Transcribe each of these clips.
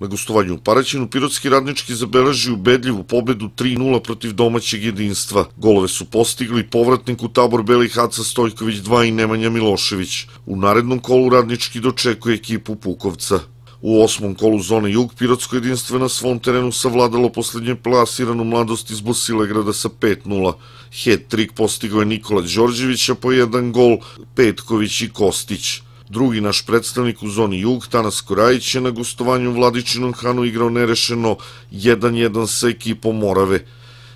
Na gostovanju u Paraćinu Pirotski radnički zabeleži ubedljivu pobedu 3-0 protiv domaćeg jedinstva. Golove su postigli povratnik u tabor Belih Haca Stojković 2 i Nemanja Milošević. U narednom kolu radnički dočekuje ekipu Pukovca. U osmom kolu zone Jug Pirotsko jedinstvo na svom terenu savladalo poslednje plasiranu mladost iz Bosilegrada sa 5-0. Head trik postigao je Nikola Đorđevića po jedan gol, Petković i Kostić. Drugi naš predstavnik u zoni jug, Tanas Korajić, je na gostovanju u Vladičinom Hanu igrao nerešeno 1-1 sa ekipom Morave.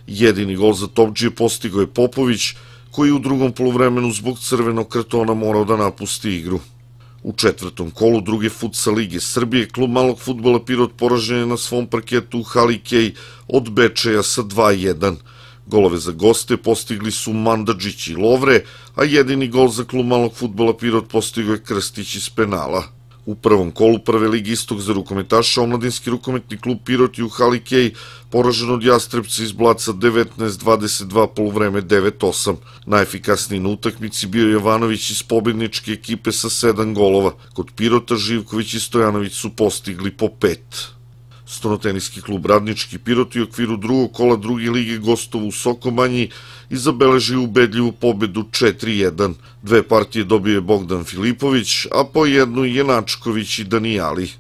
Jedini gol za Topđije postigo je Popović, koji u drugom polovremenu zbog crvenog kartona morao da napusti igru. U četvrtom kolu druge futsa Lige Srbije klub malog futbola Pirot poražen je na svom parketu u Halikej od Bečeja sa 2-1. Golove za goste postigli su Mandadžić i Lovre, a jedini gol za klub malog futbola Pirot postigo je Krstić iz penala. U prvom kolu prve ligi istog za rukometaša omladinski rukometni klub Pirot i u Halikej poražen od Jastrebca iz Blaca 19-22 polovreme 9-8. Najefikasniji na utakmici bio Jovanović iz pobedničke ekipe sa 7 golova. Kod Pirota Živković i Stojanović su postigli po pet. Stonoteniski klub Radnički Pirot i u okviru drugog kola druge lige gostovu u Sokomanji i zabeležio ubedljivu pobedu 4-1. Dve partije dobio je Bogdan Filipović, a po jednu je Načković i Danijali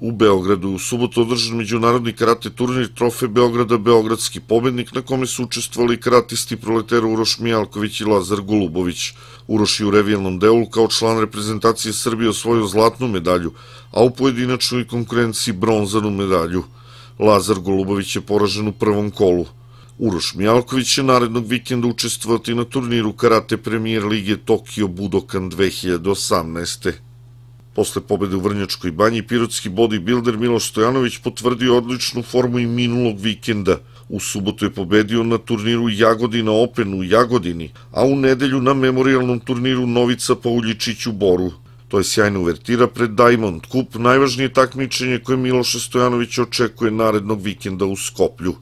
u Beogradu. U subotu održan međunarodni karate turnir Trofe Beograda Beogradski pobednik na kome su učestvovali karatisti proletera Uroš Mijalković i Lazar Golubović. Uroš je u revijalnom delu kao član reprezentacije Srbije osvojio zlatnu medalju, a u pojedinačnoj konkurenciji bronzanu medalju. Lazar Golubović je poražen u prvom kolu. Uroš Mijalković će narednog vikenda učestvovati na turniru Karate premijer Lige Tokio Budokan 2018. Posle pobede u Vrnjačkoj banji, pirotski bodybuilder Miloš Stojanović potvrdio odličnu formu i minulog vikenda. U subotu je pobedio na turniru Jagodina Open u Jagodini, a u nedelju na memorialnom turniru Novica po Uljičiću Boru. To je sjajna uvertira pred Diamond Cup, najvažnije takmičenje koje Miloša Stojanovića očekuje narednog vikenda u Skoplju.